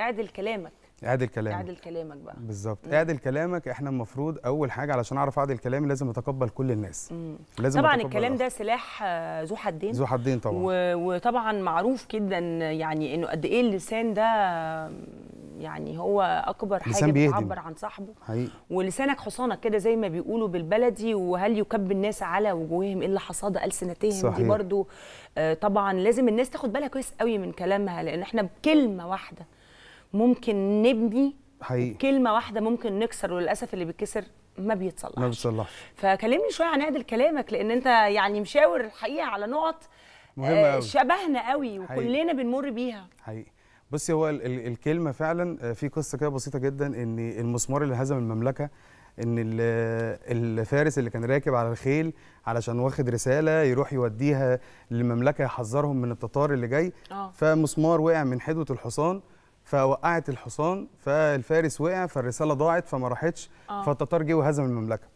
اعدل كلامك اعدل كلامك اعدل كلامك بقى بالظبط اعدل كلامك احنا المفروض اول حاجه علشان اعرف اعدل كلامي لازم اتقبل كل الناس مم. لازم طبعا الكلام ده سلاح آه، ذو حدين ذو حدين طبعا و... وطبعا معروف جدا يعني انه قد ايه اللسان ده يعني هو اكبر حاجه بتعبر عن صاحبه حقيقي. ولسانك حصانك كده زي ما بيقولوا بالبلدي وهل يكب الناس على وجوههم إيه الا حصاد السنتهم صحيح. دي برضو آه طبعا لازم الناس تاخد بالها كويس قوي من كلامها لان احنا بكلمه واحده ممكن نبني حقيقي كلمه واحده ممكن نكسر وللاسف اللي بيتكسر ما بيتصلحش ما بيتصلحش فكلمني شويه عن عدل كلامك لان انت يعني مشاور الحقيقه على نقط مهمة آه قوي. شبهنا قوي وكلنا بنمر بيها حقيقي بصي هو ال ال الكلمه فعلا آه، في قصه كده بسيطه جدا ان المسمار اللي هزم المملكه ان الفارس اللي كان راكب على الخيل علشان واخد رساله يروح يوديها للمملكه يحذرهم من التتار اللي جاي أوه. فمسمار وقع من حدوه الحصان فوقعت الحصان فالفارس وقع فالرساله ضاعت فما راحتش آه. فالتتار جه وهزم المملكه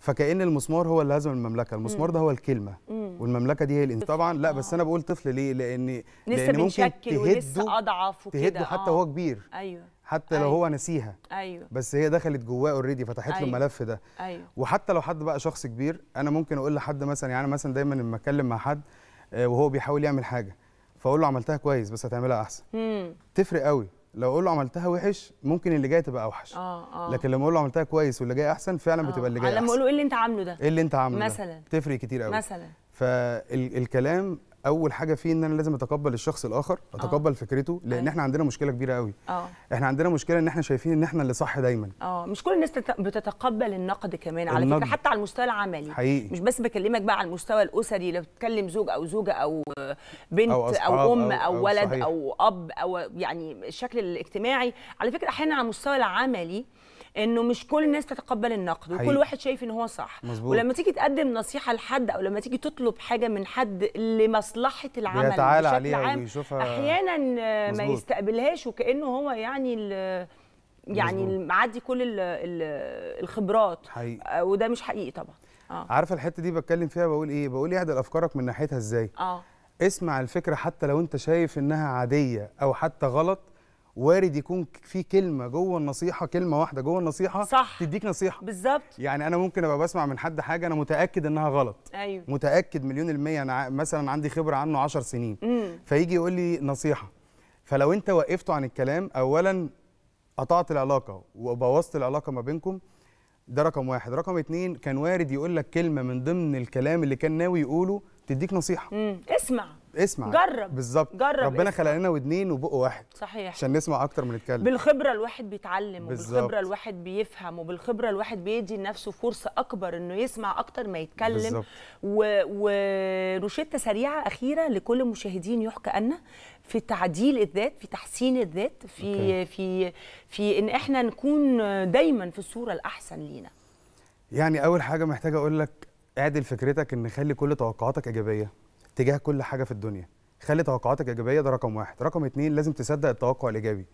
فكأن المسمار هو اللي هزم المملكه المسمار ده هو الكلمه والمملكه دي هي الإنسان طبعا لا بس انا آه. بقول طفل ليه لان لسه لأن ممكن تهده ولسه اضعف وكده تهده حتى آه. هو كبير ايوه حتى أيوة. لو هو نسيها ايوه بس هي دخلت جواه اوريدي فتحت أيوة. له الملف ده أيوة. وحتى لو حد بقى شخص كبير انا ممكن اقول لحد مثلا يعني مثلا دايما لما اتكلم مع حد آه، وهو بيحاول يعمل حاجه فاقول له عملتها كويس بس هتعملها احسن مم. تفرق قوي لو اقول له عملتها وحش ممكن اللي جاي تبقى اوحش آه آه. لكن لما اقول له عملتها كويس واللي جاي احسن فعلا آه. بتبقى اللي جاي احسن لما اقول له ايه اللي انت عامله ده ايه اللي انت عامله مثلا ده. تفرق كتير قوي مثلا فالكلام اول حاجه فيه ان انا لازم اتقبل الشخص الاخر آه. اتقبل أوه. فكرته لان أيه. احنا عندنا مشكله كبيره قوي أوه. احنا عندنا مشكله ان احنا شايفين ان احنا اللي صح دايما اه مش كل الناس بتتقبل النقد كمان على النقد. فكره حتى على المستوى العملي حقيقي. مش بس بكلمك بقى على المستوى الاسري لو بتكلم زوج او زوجه او بنت او, أو ام أو, أو, ولد صحيح. او اب او يعني الشكل الاجتماعي على فكره احيانا على المستوى العملي انه مش كل الناس تتقبل النقد وكل واحد شايف ان هو صح مزبوط. ولما تيجي تقدم نصيحه لحد او لما تيجي تطلب حاجه من حد لمصلحه العمل بشكل عليها عام ويشوفها احيانا مزبوط. ما يستقبلهاش وكانه هو يعني يعني معدي كل ال ال الخبرات حقيقي. آه، وده مش حقيقي طبعا آه. عارفه الحته دي بتكلم فيها بقول ايه بقول ايه اعدل افكارك من ناحيتها ازاي اه اسمع الفكره حتى لو انت شايف انها عاديه او حتى غلط وارد يكون في كلمه جوه النصيحه كلمه واحده جوه النصيحه صح تديك نصيحه بالظبط يعني انا ممكن ابقى بسمع من حد حاجه انا متاكد انها غلط ايوه متاكد مليون الميه انا مثلا عندي خبره عنه 10 سنين مم. فيجي يقول لي نصيحه فلو انت وقفته عن الكلام اولا قطعت العلاقه وبوظت العلاقه ما بينكم ده رقم واحد رقم اتنين كان وارد يقول لك كلمه من ضمن الكلام اللي كان ناوي يقوله تديك نصيحه مم. اسمع اسمع جرب بالظبط جرب ربنا خلق لنا ودنين وبق واحد صحيح عشان نسمع اكتر ما نتكلم بالخبره الواحد بيتعلم بالزبط. وبالخبره الواحد بيفهم وبالخبره الواحد بيدي لنفسه فرصه اكبر انه يسمع اكتر ما يتكلم بالظبط و... وروشته سريعه اخيره لكل المشاهدين يحكى ان في تعديل الذات في تحسين الذات في أوكي. في في ان احنا نكون دايما في الصوره الاحسن لينا يعني اول حاجه محتاجه اقول لك اعدل فكرتك ان خلي كل توقعاتك ايجابيه تجاه كل حاجه في الدنيا خلي توقعاتك ايجابيه ده رقم واحد رقم اتنين لازم تصدق التوقع الايجابي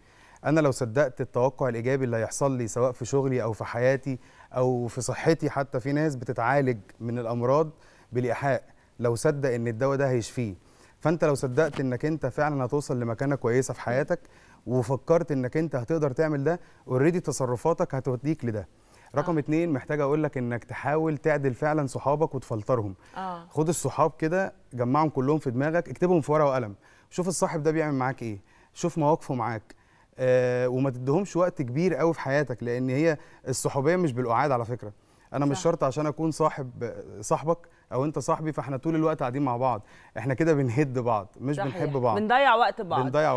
انا لو صدقت التوقع الايجابي اللي هيحصل لي سواء في شغلي او في حياتي او في صحتي حتى في ناس بتتعالج من الامراض بالايحاء لو صدق ان الدواء ده هيشفيه فانت لو صدقت انك انت فعلا هتوصل لمكانه كويسه في حياتك وفكرت انك انت هتقدر تعمل ده اوريدي تصرفاتك هتوديك لده رقم آه. اتنين محتاج اقول لك انك تحاول تعدل فعلا صحابك وتفلترهم آه. خد الصحاب كده جمعهم كلهم في دماغك اكتبهم في ورقه وقلم شوف الصاحب ده بيعمل معاك ايه شوف مواقفه معاك آه وما تديهمش وقت كبير قوي في حياتك لان هي الصحوبيه مش بالقعاد على فكره انا صح. مش شرط عشان اكون صاحب صاحبك او انت صاحبي فاحنا طول الوقت قاعدين مع بعض احنا كده بنهد بعض مش بنحب بعض بنضيع وقت بعض بنضيع